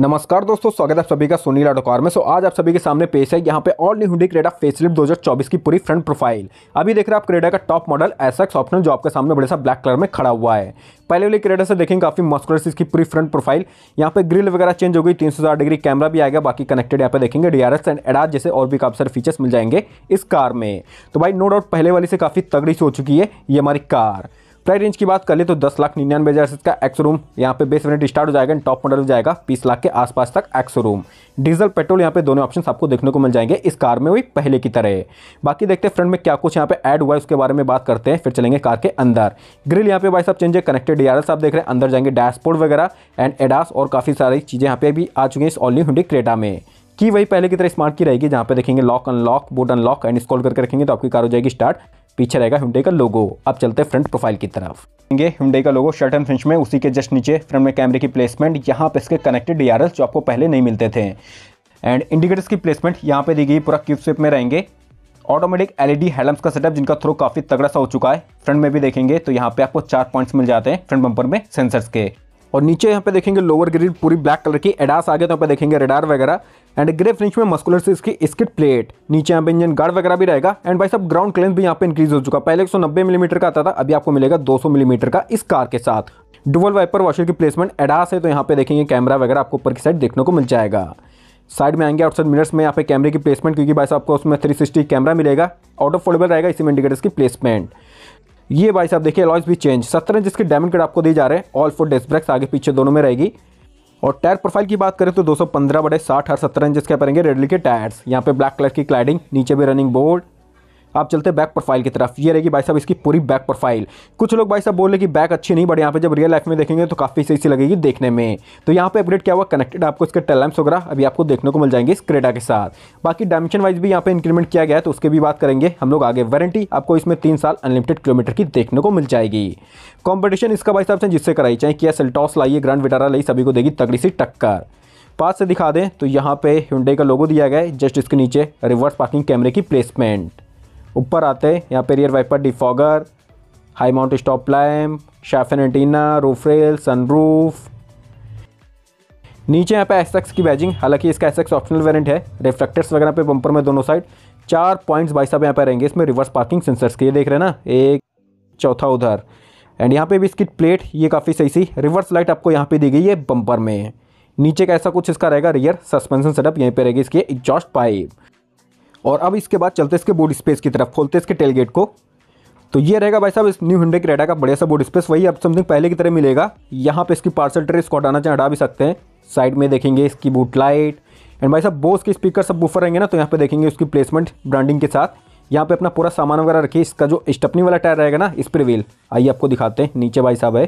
नमस्कार दोस्तों स्वागत है आप सभी का सोनी लाडो कार में सो आज आप सभी के सामने पेश है यहाँ पे all new Hyundai Creta facelift 2024 की पूरी फ्रंट प्रोफाइल अभी देख रहे हैं आप क्रेडा का top model S X option जो आपके सामने बड़े सा ब्लैक कलर में खड़ा हुआ है पहले वाली क्रेडा से देखेंगे काफी मस्कुलर इसकी पूरी फ्रंट प्रोफाइल यहाँ पे ग्रिल वगैरह चेंज हो गई तीन डिग्री कैमरा भी आएगा बाकी कनेक्टेड यहाँ पे देखेंगे डी एंड एडाज जैसे और भी काफी सारे फीचर्स मिल जाएंगे इस कार में तो भाई नो डाउट पहले वाली से काफी तगड़ी सी हो चुकी है ये हमारी कार प्राइस रेंज की बात कर ले तो दस लाख निन्यानवे हज़ार से इसका एक्सो रूम यहाँ पे बेस वेरियंट स्टार्ट हो जाएगा एंड टॉप मॉडल हो जाएगा बीस लाख के आसपास तक एक्सो रूम डीजल पेट्रोल यहाँ पे दोनों ऑप्शन आपको देखने को मिल जाएंगे इस कार में वही पहले की तरह बाकी देखते हैं फ्रंट में क्या कुछ यहाँ पे ऐड हुआ है उसके बारे में बात करते हैं फिर चलेंगे कार के अंदर ग्रिल यहाँ पे भाई साहब चेंज है कनेक्टेड डी आप देख रहे हैं अंदर जाएंगे डैशबोर्ड वगैरह एंड एडास और काफ़ी सारी चीज़ें यहाँ पे भी आ चुकी हैं इस ऑनली हुडी क्रेटा में की वही पहले की तरह स्मार्ट की रहेगी जहाँ पे देखेंगे lock unlock board unlock and scroll करके रखेंगे तो आपकी कार हो जाएगी स्टार्ट पीछे रहेगा हिंडे का लोगो अब चलते हैं फ्रंट प्रोफाइल की तरफ देखेंगे हिंडे का लोगो शर्ट एंड फिंच में उसी के जस्ट नीचे फ्रंट में कैमरे की प्लेसमेंट यहाँ पे इसके कनेक्टेड डी जो आपको पहले नहीं मिलते थे एंड इंडिकेटर्स की प्लेसमेंट यहाँ पे दी गई पूरा क्यूब शेप में रहेंगे ऑटोमेटिक एलईडी हेडलैम्प्स का सेटअप जिनका थ्रो काफ़ी तगड़ा सा हो चुका है फ्रंट में भी देखेंगे तो यहाँ पे आपको चार पॉइंट्स मिल जाते हैं फ्रंट बम्पर में सेंसर्स के और नीचे यहाँ पे देखेंगे लोअर ग्रिड पूरी ब्लैक कलर की एडास आगे तो यहाँ पे देखेंगे रेडार वगैरह एंड ग्रे फिनिश में मस्कुलर से इसकी स्किट प्लेट नीचे यहाँ पे इंजन गार्ड वगैरह भी रहेगा एंड भाई सब ग्राउंड क्लेंस भी यहाँ पे इंक्रीज हो चुका पहले 190 मिलीमीटर mm का आता था अभी आपको मिलेगा 200 मिलीमीटर mm का इस कार के साथ डुबल वाइपर वॉशर की प्लेसमेंट एडास है तो यहाँ पे देखेंगे कैमरा वगैरह आपको ऊपर की साइड देखने को मिल जाएगा साइड में आएंगे आउटसाइड मिरर्स में यहाँ पे कैमरे की प्लेसमेंट क्योंकि भाई साहब को उसमें सिक्सटी कैमरा मिलेगा आउट ऑफ फोल्डेबल रहेगा इसी में इंडिकेटर्स की प्लेसमेंट ये भाई साहब देखिए अलॉयस भी चेंज सत्रह जिसके डायमंड कट आपको दिए जा रहे हैं ऑल फोर डेस्क ब्रेक्स आगे पीछे दोनों में रहेगी और टायर प्रोफाइल की बात करें तो 215 बड़े साठ हर सत्रह इंच इसके करेंगे रेडली के टायर्स यहाँ पे ब्लैक कलर की क्लाइडिंग नीचे भी रनिंग बोर्ड आप चलते बैक प्रोफाइल की तरफ ये रहेगी भाई साहब इसकी पूरी बैक प्रोफाइल कुछ लोग भाई साहब बोल रहे कि बैक अच्छी नहीं बट यहाँ पे जब रियल लाइफ में देखेंगे तो काफ़ी सही सी लगेगी देखने में तो यहाँ पे अपडेट क्या हुआ कनेक्टेड आपको इसके टेलम्स वगैरह अभी आपको देखने को मिल जाएंगे इस क्रेडा के साथ बाकी डायमेंशन वाइज भी यहाँ पे इंक्रीमेंट किया गया तो उसके भी बात करेंगे हम लोग आगे वारंटी आपको इसमें तीन साल अनलिमिटेड किलोमीटर की देखने को मिल जाएगी कॉम्पिटिशन इसका भाई साहब से जिससे कराई चाहे किया सेल्टॉस लाइए ग्रांड विटारा लाई सभी को देगी तगड़ी सी टक्कर पास से दिखा दें तो यहाँ पे हिंडे का लोगो दिया गया है जस्ट इसके नीचे रिवर्स पार्किंग कैमरे की प्लेसमेंट ऊपर आते यहाँ पे rear wiper defogger high mount stop lamp शैफन एंटीना रूफरेल सनरूफ नीचे यहाँ पे एसएक्स की बैजिंग हालांकि इसका एसएक्स ऑप्शनल वेरिएंट है रिफ्लेक्टर्स वगैरह पे बम्पर में दोनों साइड चार पॉइंट्स भाई साहब यहाँ पे रहेंगे इसमें रिवर्स पार्किंग सेंसर्स के ये देख रहे हैं ना एक चौथा उधर एंड यहाँ पे भी इसकी प्लेट ये काफ़ी सही सी रिवर्स लाइट आपको यहाँ पे दी गई है बम्पर में नीचे का ऐसा कुछ इसका रहेगा रियर सस्पेंशन सेटअप यहीं पे रहेगी इसकी एग्जॉस्ट पाइप और अब इसके बाद चलते इसके बोर्ड स्पेस की तरफ खोलते इसके टेलगेट को तो ये रहेगा भाई साहब इस न्यू हंडे क्रेडा का बढ़िया सा बोर्ड स्पेस वही अब समथिंग पहले की तरह मिलेगा यहाँ पे इसकी पार्सल ट्रे इसको हटाना चाहे हटा भी सकते हैं साइड में देखेंगे इसकी बूट लाइट एंड भाई साहब बोस के स्पीकर सब बुफर रहेंगे ना तो यहाँ पे देखेंगे उसकी प्लेसमेंट ब्रांडिंग के साथ यहाँ पे अपना पूरा सामान वगैरह रखिए इसका जो स्टपनी वाला टायर रहेगा ना स्प्रे व्हील आइए आपको दिखाते हैं नीचे भाई साहब है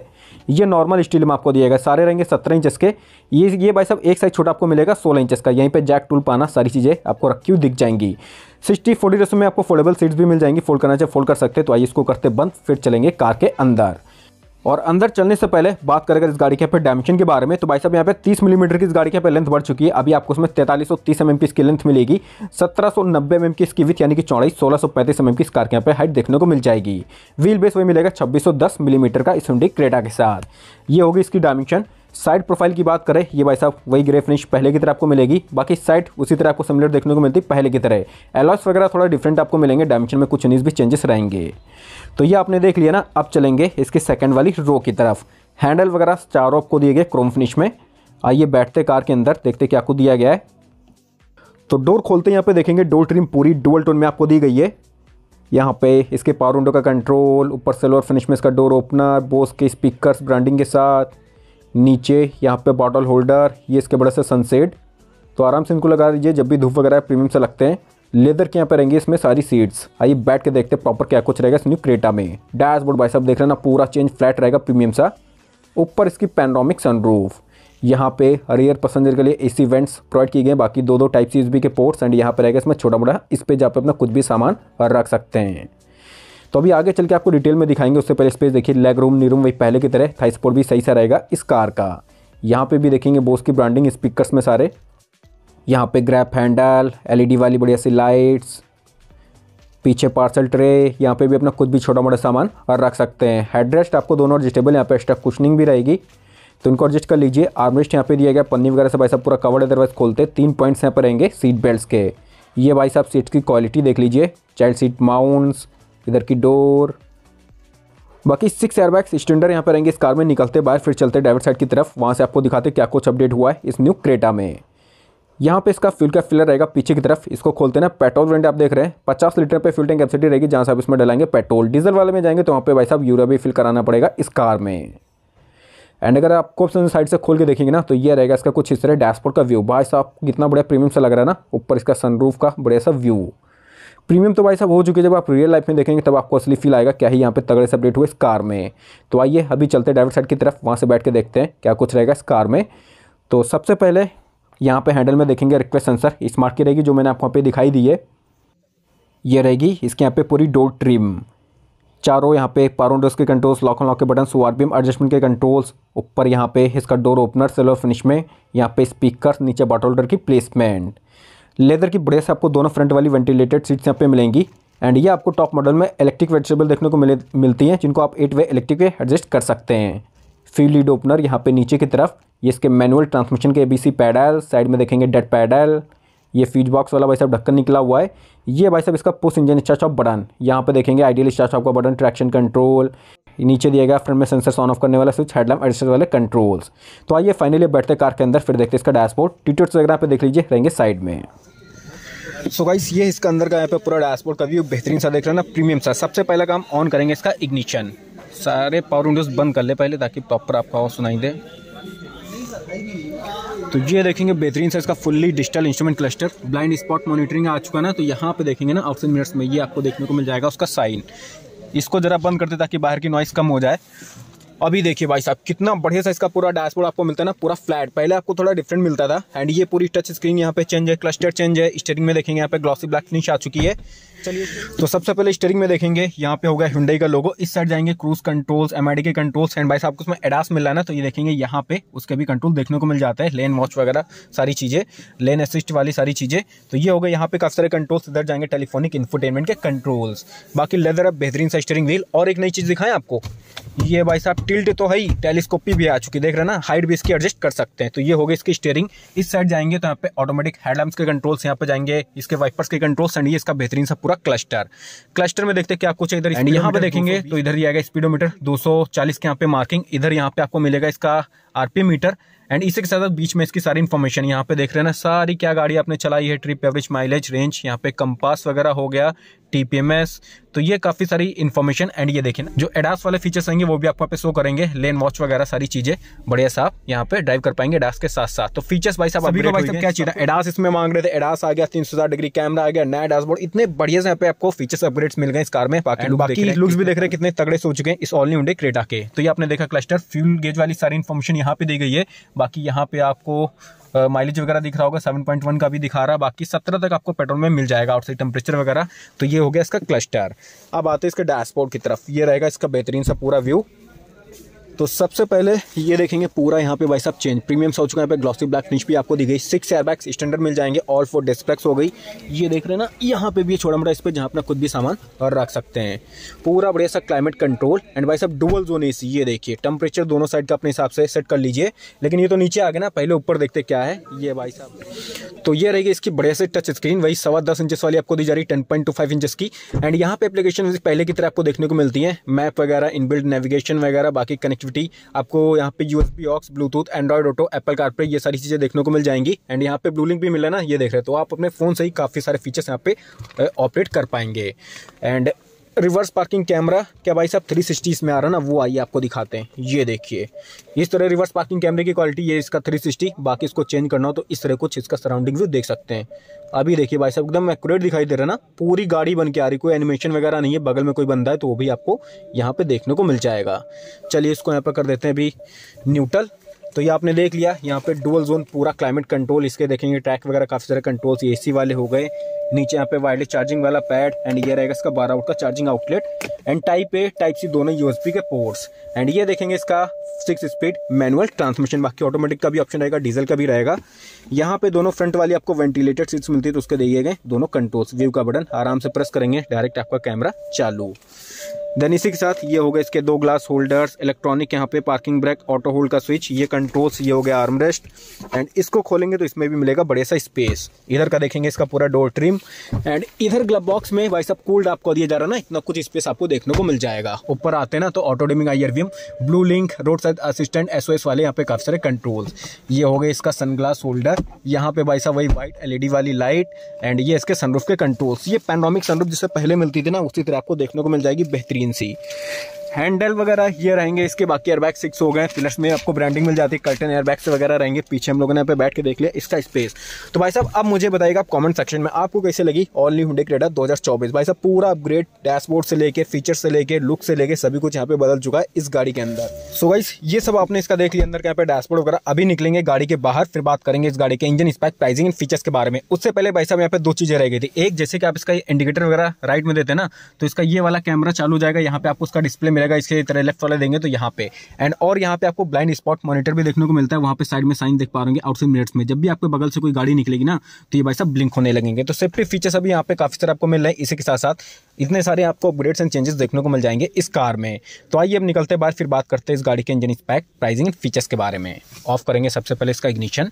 ये नॉर्मल स्टील में आपको दिएगा सारे रहेंगे सत्रह इंचेस के ये ये भाई साहब एक साइज छोटा आपको मिलेगा सोलह इंचस का यहीं पे जैक टूल पाना सारी चीज़ें आपको रखी हुई दिख जाएंगी सिक्सटी फोर्टी रेसो में आपको फोल्डेबल सीट्स भी मिल जाएंगी फोल्ड करना चाहिए फोल्ड कर सकते हैं तो आइए इसको करते बंद फिर चलेंगे कार के अंदर और अंदर चलने से पहले बात करें अगर इस गाड़ी के पर डायमेंशन के बारे में तो भाई साहब यहाँ पे 30 मिलीमीटर की इस गाड़ी के पे लेंथ बढ़ चुकी है अभी आपको उसमें तैतालीस सौ तीस एम mm की इसकी लेंथ मिलेगी सत्रह सौ नब्बे एम mm की इसकी विथ यानी कि चौड़ाई सोलह सौ पैंतीस एम mm की इस कार के यहाँ पे हाइट देखने को मिल जाएगी व्हील बेस वही मिलेगा छब्बीस सौ दस मिलीमीटर का इस हुडी क्रेटा के साथ ये होगी इसकी डायमेंशन साइड प्रोफाइल की बात करें ये भाई साहब वही ग्रे फिनिश पहले की तरह आपको मिलेगी बाकी साइड उसी तरह आपको सिमिलर देखने को मिलती पहले की तरह एलॉस वगैरह थोड़ा डिफरेंट आपको मिलेंगे डायमेंशन में कुछ नीज भी चेंजेस रहेंगे तो ये आपने देख लिया ना अब चलेंगे इसके सेकेंड वाली रो की तरफ हैंडल वगैरह चारों आपको दिए गए क्रोम फिनिश में आइए बैठते कार के अंदर देखते क्या आपको दिया गया है तो डोर खोलते हैं यहाँ पे देखेंगे डोर ट्रिम पूरी डुअल टोन में आपको दी गई है यहाँ पे इसके पावर विंडो का कंट्रोल ऊपर सेलोर फिनिश में इसका डोर ओपनर बोस के स्पीकर्स ब्रांडिंग के साथ नीचे यहाँ पे बॉटल होल्डर ये इसके बड़े से सनसेड तो आराम से इनको लगा दीजिए जब भी धूप वगैरह प्रीमियम से लगते हैं लेदर के यहाँ पे रहेंगे इसमें सारी सीट्स आइए बैठ के देखते हैं प्रॉपर क्या कुछ रहेगा इस न्यू क्रेटा में डैशबोर्ड भाई साहब देख रहे ना पूरा चेंज फ्लैट रहेगा प्रीमियम सा ऊपर इसकी पैनोमिक सनरूफ यहाँ पे रेयर पसेंजर के लिए एसी वेंट्स प्रोवाइड किए गए बाकी दो दो टाइप सी के पोर्ट्स एंड यहाँ पर रहेगा इसमें छोटा मोटा इस पर जाकर अपना कुछ भी सामान रख सकते हैं तो अभी आगे चल के आपको डिटेल में दिखाएंगे उससे पहले स्पेस देखिए लेग रूम नी रूम वही पहले की तरह थाई सपोर्ट भी सही सा रहेगा इस कार का यहाँ पे भी देखेंगे बोस की ब्रांडिंग स्पीकर्स में सारे यहाँ पे ग्रैप हैंडल एलईडी वाली बढ़िया सी लाइट्स पीछे पार्सल ट्रे यहाँ पे भी अपना कुछ भी छोटा मोटा सामान और रख सकते हैं हेडरेस्ट आपको दोनों एडजस्टेबल यहाँ पे एक्स्ट्रा कुशनिंग भी रहेगी तो इनको एडजस्ट कर लीजिए आर्मरेस्ट यहाँ पे दिया गया पन्नी वगैरह से भाई साहब पूरा कवर्ड अदरवाइज खोलते तीन पॉइंट्स यहाँ पर रहेंगे सीट बेल्ट के ये भाई साहब सीट की क्वालिटी देख लीजिए चाइल्ड सीट माउंट्स इधर की डोर बाकी सिक्स एयरबैग्स स्टैंडर्ड यहाँ पर रहेंगे इस कार में निकलते बाहर फिर चलते ड्राइवर साइड की तरफ वहाँ से आपको दिखाते क्या कुछ अपडेट हुआ है इस न्यू क्रेटा में यहाँ पे इसका फ्यूल का फिलर रहेगा पीछे की तरफ इसको खोलते ना पेट्रोल वेंट आप देख रहे हैं पचास लीटर पे फ्यूल टैंक कैपेसिटी रहेगी जहाँ से आप इसमें डलाएंगे पेट्रोल डीजल वाले में जाएंगे तो वहाँ पे भाई साहब यूरिया भी फिल कराना पड़ेगा इस कार में एंड अगर आपको साइड से खोल के देखेंगे ना तो ये रहेगा इसका कुछ इस तरह डैशबोर्ड का व्यू भाई साहब कितना बढ़िया प्रीमियम सा लग रहा है ना ऊपर इसका सनरूफ का बढ़िया सा व्यू प्रीमियम तो भाई साहब हो चुके जब आप रियल लाइफ में देखेंगे तब आपको असली फील आएगा क्या ही यहाँ पे तगड़े से अपडेट हुए इस कार में तो आइए अभी चलते ड्राइवर साइड की तरफ वहाँ से बैठ के देखते हैं क्या कुछ रहेगा इस कार में तो सबसे पहले यहाँ पे हैंडल में देखेंगे रिक्वेस्ट सेंसर स्मार्ट की रहेगी जो मैंने आपको यहाँ पे दिखाई दी है ये रहेगी इसके यहाँ पे पूरी डोर ट्रिम चारों यहाँ पे पावर विंडोज़ के कंट्रोल्स लॉक लॉक के बटन सुम एडजस्टमेंट के कंट्रोल्स ऊपर यहाँ पे इसका डोर ओपनर सेलो फिनिश में यहाँ पे स्पीकर नीचे बॉटल होल्डर की प्लेसमेंट लेदर की बढ़िया से आपको दोनों फ्रंट वाली वेंटिलेटेड सीट्स यहाँ पे मिलेंगी एंड ये आपको टॉप मॉडल में इलेक्ट्रिक वेजिटेबल देखने को मिले मिलती हैं जिनको आप eight way electric way adjust कर सकते हैं फ्यूल लीड ओपनर यहाँ पे नीचे की तरफ ये इसके मैनुअल ट्रांसमिशन के एबीसी पैडल साइड में देखेंगे डेड पैडल ये फ्यूज बॉक्स वाला भाई साहब ढक्कन निकला हुआ है ये भाई साहब इसका post engine start off button यहाँ पे देखेंगे आइडियल स्टार्ट ऑफ का बटन ट्रैक्शन कंट्रोल नीचे दिया गया फ्रंट में सेंसर ऑन ऑफ करने वाला स्विच हेडलाइट एडजस्ट वाले कंट्रोल्स तो आइए फाइनली बैठते कार के अंदर फिर देखते इसका डैशबोर्ड ट्यूटर्स वगैरह पे देख लीजिए रहेंगे साइड में सो गाइस ये इसके अंदर का यहाँ पे पूरा डैशबोर्ड का व्यू बेहतरीन सा देख रहे हैं ना प्रीमियम सा सबसे पहला काम ऑन करेंगे इसका इग्निशन सारे पावर विंडोज़ बंद कर ले पहले ताकि प्रॉपर आपका आवाज़ सुनाई दे तो ये देखेंगे बेहतरीन सा इसका fully digital instrument cluster blind spot monitoring आ चुका ना तो यहाँ पे देखेंगे ना आउटसाइड मिनट्स में ये आपको देखने को मिल जाएगा उसका साइन इसको ज़रा बंद करते ताकि बाहर की नॉइस कम हो जाए अभी देखिए भाई साहब कितना बढ़िया सा इसका पूरा डैशबोर्ड आपको मिलता है ना पूरा फ्लैट पहले आपको थोड़ा डिफरेंट मिलता था एंड ये पूरी टच स्क्रीन यहाँ पे चेंज है क्लस्टर चेंज है स्टेरिंग में देखेंगे यहाँ पे ग्लॉसी ब्लैक फिनिश आ चुकी है चलिए तो सबसे पहले स्टेरिंग में देखेंगे यहाँ पे होगा हिंडई का लोगो इस साइड जाएंगे क्रूज कंट्रोल्स एम के कंट्रोल्स एंड भाई साहब को उसमें एडास मिल रहा है ना तो ये देखेंगे यहाँ पे उसके भी कंट्रोल देखने को मिल जाता है लेन वॉच वगैरह सारी चीज़ें लेन असिस्ट वाली सारी चीज़ें तो ये हो यहाँ पे काफ़ी सारे कंट्रोल्स इधर जाएंगे टेलीफोनिक इन्फोटेनमेंट के कंट्रोल्स बाकी लेदर अब बेहतरीन सा स्टेरिंग व्हील और एक नई चीज़ दिखाएं आपको ये भाई साहब टिल्ट तो है टेलीस्कोपी भी आ चुकी देख रहे ना हाइट भी इसकी एडजस्ट कर सकते हैं तो ये होगी इसकी स्टेयरिंग इस साइड जाएंगे तो यहाँ पे ऑटोमेटिक हेडलैम्प के कंट्रोल्स यहाँ पे जाएंगे इसके वाइपर्स के कंट्रोल्स एंड ये इसका बेहतरीन सा पूरा क्लस्टर क्लस्टर में देखते क्या कुछ है इधर यहाँ पे देखेंगे तो इधर ही आएगा स्पीडोमीटर दो सौ के यहाँ पे मार्किंग इधर यहाँ पे आपको मिलेगा इसका आरपी मीटर एंड इसी के साथ साथ बीच में इसकी सारी इन्फॉर्मेशन यहाँ पे देख रहे ना सारी क्या गाड़ी आपने चलाई है ट्रिप एवरेज माइलेज रेंज यहाँ पे कंपास वगैरह हो गया टी तो ये काफ़ी सारी इन्फॉर्मेशन एंड ये देखें जो एडास वाले फीचर्स होंगे वो भी आपको पे शो करेंगे लेन वॉच वगैरह सारी चीज़ें बढ़िया से आप यहाँ पे ड्राइव कर पाएंगे एडास के साथ साथ तो फीचर्स भाई साहब अभी भाई साहब क्या चीज एडास इसमें मांग रहे थे एडास आ गया तीन सौ डिग्री कैमरा आ गया नया डैशबोर्ड इतने बढ़िया से यहाँ पे आपको फीचर्स अपग्रेड्स मिल गए इस कार में बाकी लुक्स भी देख रहे कितने तगड़े सोच चुके हैं इस ऑल न्यू डे क्रेटा के तो ये आपने देखा क्लस्टर फ्यूल गेज वाली सारी इन्फॉर्मेशन यहाँ पे दी गई है बाकी यहाँ पे आपको माइलेज वगैरह दिख रहा होगा 7.1 का भी दिखा रहा है बाकी 17 तक आपको पेट्रोल में मिल जाएगा आउटसाइड टेम्परेचर वगैरह तो ये हो गया इसका क्लस्टर अब आते हैं इसके डैशबोर्ड की तरफ ये रहेगा इसका बेहतरीन सा पूरा व्यू तो सबसे पहले ये देखेंगे पूरा यहाँ पे भाई साहब चेंज प्रीमियम हो चुका है यहाँ पे ग्लॉसी ब्लैक फिनिश भी आपको दी गई सिक्स एयरबैग्स स्टैंडर्ड मिल जाएंगे ऑल फोर डिस्प्लेक्स हो गई ये देख रहे ना यहाँ पे भी छोटा मोटा इस पर जहाँ अपना खुद भी सामान रख सकते हैं पूरा बढ़िया सा क्लाइमेट कंट्रोल एंड भाई साहब डुबल जोन ए ये देखिए टेम्परेचर दोनों साइड का अपने हिसाब से सेट कर लीजिए लेकिन ये तो नीचे आ गए ना पहले ऊपर देखते क्या है ये भाई साहब तो ये रहेगी इसकी बढ़िया से टच स्क्रीन वही सवा दस इंचेस वाली आपको दी जा रही ten point two five inches की एंड यहाँ पे एप्लीकेशन पहले की तरह आपको देखने को मिलती है मैप वगैरह इनबिल्ड नेविगेशन वगैरह बाकी कनेक्टिविटी कनेक्टिविटी आपको यहाँ पे यू aux Bluetooth Android Auto Apple CarPlay ये सारी चीज़ें देखने को मिल जाएंगी एंड यहाँ पे ब्लू लिंक भी मिला ना ये देख रहे हो तो आप अपने फ़ोन से ही काफ़ी सारे फीचर्स यहाँ पे ऑपरेट कर पाएंगे एंड रिवर्स पार्किंग कैमरा क्या भाई साहब थ्री सिक्सटी इसमें आ रहा ना वो आइए आपको दिखाते हैं ये देखिए इस तरह रिवर्स पार्किंग कैमरे की क्वालिटी ये इसका थ्री सिक्सटी बाकी इसको चेंज करना हो तो इस तरह कुछ इसका सराउंडिंग व्यू देख सकते हैं अभी देखिए भाई साहब एकदम एक्यूरेट दिखाई दे रहा ना पूरी गाड़ी बन के आ रही कोई एनिमेशन वगैरह नहीं है बगल में कोई बंदा है तो वो भी आपको यहाँ पर देखने को मिल जाएगा चलिए इसको यहाँ पर कर देते हैं अभी न्यूट्रल तो ये आपने देख लिया यहाँ पे डुअल जोन पूरा क्लाइमेट कंट्रोल इसके देखेंगे ट्रैक वगैरह काफ़ी सारे कंट्रोल्स एसी वाले हो गए नीचे यहाँ पे वायरलेस चार्जिंग वाला पैड एंड ये रहेगा इसका बारह आउट का charging outlet and type A type C दोनों यूएसबी के पोर्ट्स एंड ये देखेंगे इसका सिक्स स्पीड मैनुअल ट्रांसमिशन बाकी ऑटोमेटिक का भी ऑप्शन रहेगा डीजल का भी रहेगा यहाँ पे दोनों फ्रंट वाली आपको वेंटिलेटेड सीट्स मिलती है तो उसके दिए गए दोनों कंट्रोल्स व्यू का बटन आराम से प्रेस करेंगे डायरेक्ट आपका कैमरा चालू देन इसी के साथ ये हो गए इसके दो ग्लास होल्डर्स इलेक्ट्रॉनिक यहाँ पे पार्किंग ब्रेक ऑटो होल्ड का स्विच ये कंट्रोल्स ये हो गया आर्मरेस्ट एंड इसको खोलेंगे तो इसमें भी मिलेगा बड़े सा स्पेस इधर का देखेंगे इसका पूरा डोर ट्रिम एंड इधर ग्लब बॉक्स में भाई साहब कूल्ड आपको दिया जा रहा है ना इतना कुछ स्पेस आपको देखने को मिल जाएगा ऊपर आते ना तो ऑटोडेमिंग आई Bluelink road side assistant एस वाले यहाँ पे काफ़ी सारे कंट्रोल्स ये हो गए इसका सनग्लास होल्डर यहाँ पे भाई साहब वही वाइट डी वाली लाइट एंड ये इसके सनरूफ के कंट्रोल्स ये पैनोमिक सनरूफ जिससे पहले मिलती थी ना उसी तरह आपको देखने को मिल जाएगी बेहतरीन सी हैंडल वगैरह ये रहेंगे इसके बाकी एयरबैग सिक्स हो गए पिलर्स में आपको ब्रांडिंग मिल जाती है कर्टन एयरबैग्स वगैरह रहेंगे पीछे हम लोगों ने यहाँ पे बैठ के देख लिया इसका स्पेस तो भाई साहब अब मुझे बताइएगा आप कमेंट सेक्शन में आपको कैसे लगी ऑल न्यू हुडे क्रेडा दो भाई साहब पूरा अपग्रेड डैशबोर्ड से लेके फीचर से लेके लुक से लेके सभी कुछ यहाँ पे बदल चुका है इस गाड़ी के अंदर सो भाई गाइस ये सब आपने इसका देख लिया अंदर यहाँ पे डैशबोर्ड वगैरह अभी निकलेंगे गाड़ी के बाहर फिर बात करेंगे इस गाड़ी के engine spec pricing and features के बारे में उससे पहले भाई साहब यहाँ पे दो चीजें रह गई थी एक जैसे कि आप इसका इंडिकेटर वगैरह राइट में देते ना तो इसका ये वाला कैमरा चालू जाएगा यहाँ पे आपको उसका डिस्प्ले मिलेगा इसके तरह लेफ्ट वाले देंगे तो यहाँ पे एंड और यहाँ पे आपको ब्लाइंड स्पॉट मॉनिटर भी देखने को मिलता है वहाँ पे साइड में साइन देख पा रहे आउटसाइड मिनट्स में जब भी आपके बगल से कोई गाड़ी निकलेगी ना तो ये भाई साहब ब्लिंक होने लगेंगे तो सेफ्टी फीचर्स अभी यहाँ पे काफ़ी सारे आपको मिल रहे हैं इसी के साथ साथ इतने सारे आपको अपग्रेड्स एंड चेंजेस देखने को मिल जाएंगे इस कार में तो आइए अब निकलते बाद फिर बात करते हैं इस गाड़ी के engine spec pricing and features के बारे में ऑफ करेंगे सबसे पहले इसका इग्निशन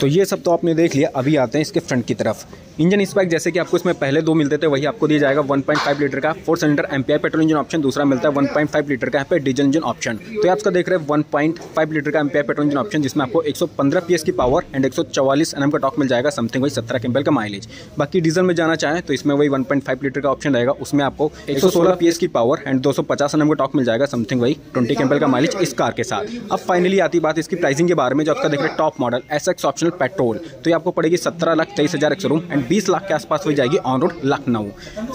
तो ये सब तो आपने देख लिया अभी आते हैं इसके फ्रंट की तरफ इंजन स्पाइक जैसे कि आपको इसमें पहले दो मिलते थे वही आपको दिया जाएगा 1.5 लीटर का four cylinder MPI petrol engine option दूसरा मिलता है 1.5 लीटर का यहाँ पे डीजल इंजन ऑप्शन तो ये आपका देख रहे हैं 1.5 लीटर का एमपीआई पेट्रोल इंजन ऑप्शन जिसमें आपको 115 पीएस की पावर एंड एक सौ का टॉक मिल जाएगा समथिंग वही सत्रह केम्बल का माइलेज बाकी डीजल में जाना चाहें तो इसमें वही वन लीटर का ऑप्शन रहेगा उसमें आपको एक सौ की पावर एंड दो सौ का टॉक मिल जाएगा समथिंग वही ट्वेंटी केम्पल का माइलेज इस कार के साथ अब फाइनली आती बात इसकी प्राइसिंग के बारे में जो आपका देख रहे हैं top model S optional petrol तो ये आपको पड़ेगी सत्रह लाख तेईस हज़ार एंड बीस लाख के आसपास हो जाएगी on road Lucknow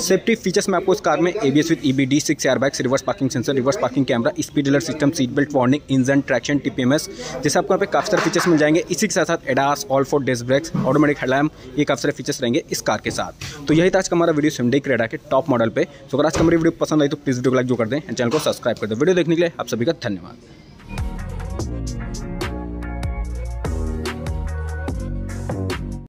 safety features में आपको इस कार में A B S with E B D six airbags reverse parking sensor reverse parking camera speed डिलर system seat belt warning engine traction T P M S जैसे आपको यहाँ पे काफी सारे फीचर्स मिल जाएंगे इसी के साथ साथ ADAS all four disc brakes automatic headlamp ये काफी सारे फीचर्स रहेंगे इस कार के साथ तो यही था आज का हमारा वीडियो सिमडे क्रेडा के टॉप मॉडल पर तो अगर आज का मेरी वीडियो पसंद आई तो प्लीज़ वीडियो को लाइक जो कर दें चैनल को सब्सक्राइब कर दें वीडियो देखने के लिए आप सभी का धन्यवाद